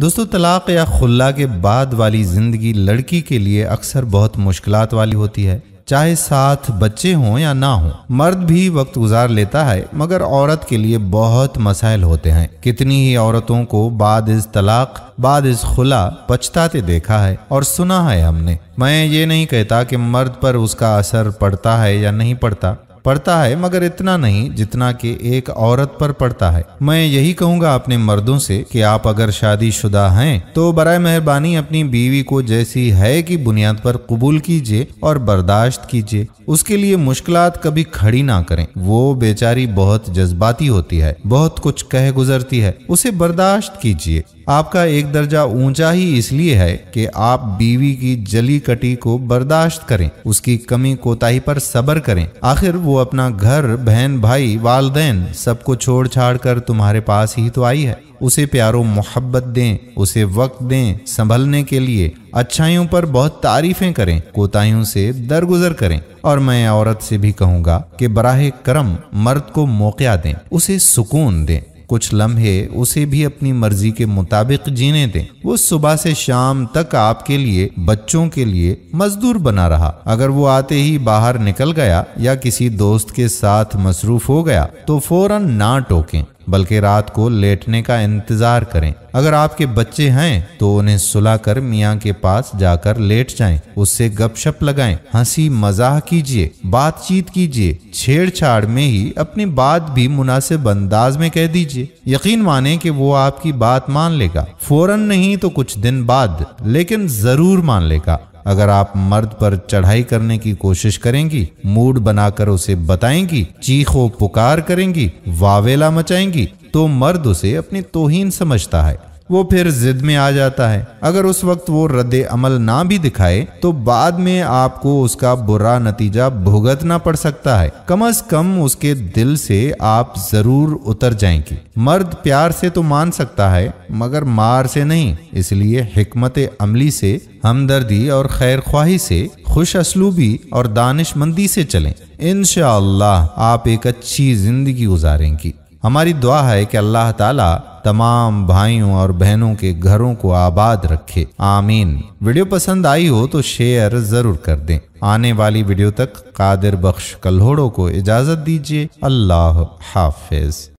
दोस्तों तलाक़ या खुल्ला के बाद वाली ज़िंदगी लड़की के लिए अक्सर बहुत मुश्किल वाली होती है चाहे साथ बच्चे हों या ना हो मर्द भी वक्त गुजार लेता है मगर औरत के लिए बहुत मसाइल होते हैं कितनी ही औरतों को बाद इस तलाक बाद इस खुला पछताते देखा है और सुना है हमने मैं ये नहीं कहता कि मर्द पर उसका असर पड़ता है या नहीं पड़ता पड़ता है मगर इतना नहीं जितना कि एक औरत पर पड़ता है मैं यही कहूँगा अपने मर्दों से कि आप अगर शादीशुदा हैं तो बर मेहरबानी अपनी बीवी को जैसी है की बुनियाद पर कबूल कीजिए और बर्दाश्त कीजिए उसके लिए मुश्किल कभी खड़ी ना करें वो बेचारी बहुत जज्बाती होती है बहुत कुछ कह गुजरती है उसे बर्दाश्त कीजिए आपका एक दर्जा ऊंचा ही इसलिए है कि आप बीवी की जली कटी को बर्दाश्त करें उसकी कमी कोताही पर सबर करें आखिर वो अपना घर बहन भाई वालदेन सबको छोड़ छाड़ कर तुम्हारे पास ही तो आई है उसे प्यारो मोहब्बत दें उसे वक्त दें संभलने के लिए अच्छाइयों पर बहुत तारीफें करें कोताहियों से दरगुजर करें और मैं औरत से भी कहूँगा कि बराह करम मर्द को मौका दें उसे सुकून दें कुछ लम्हे उसे भी अपनी मर्जी के मुताबिक जीने दें वो सुबह से शाम तक आपके लिए बच्चों के लिए मजदूर बना रहा अगर वो आते ही बाहर निकल गया या किसी दोस्त के साथ मसरूफ हो गया तो फौरन ना टोकें बल्कि रात को लेटने का इंतज़ार करें अगर आपके बच्चे हैं तो उन्हें सुलाकर मियाँ के पास जाकर लेट जाएं, उससे गपशप लगाएं, हंसी मजाक कीजिए बातचीत कीजिए छेड़छाड़ में ही अपनी बात भी मुनासिब अंदाज में कह दीजिए यकीन माने कि वो आपकी बात मान लेगा फौरन नहीं तो कुछ दिन बाद लेकिन जरूर मान लेगा अगर आप मर्द पर चढ़ाई करने की कोशिश करेंगी मूड बनाकर उसे बताएंगी चीखो पुकार करेंगी वावेला मचाएंगी तो मर्द उसे अपनी तोहीन समझता है वो फिर जिद में आ जाता है अगर उस वक्त वो रद्द अमल ना भी दिखाए तो बाद में आपको उसका बुरा नतीजा भुगतना पड़ सकता है कम अज कम उसके दिल से आप जरूर उतर जाएंगे मर्द प्यार से तो मान सकता है मगर मार से नहीं इसलिए हमत अमली से हमदर्दी और खैर ख्वाही से खुश असलूबी और दानिशमंदी से चलें इन आप एक अच्छी ज़िंदगी गुजारेंगी हमारी दुआ है कि अल्लाह ताला तमाम भाइयों और बहनों के घरों को आबाद रखे आमीन वीडियो पसंद आई हो तो शेयर जरूर कर दें आने वाली वीडियो तक कादिर बख्श कल्होड़ों को इजाज़त दीजिए अल्लाह हाफिज़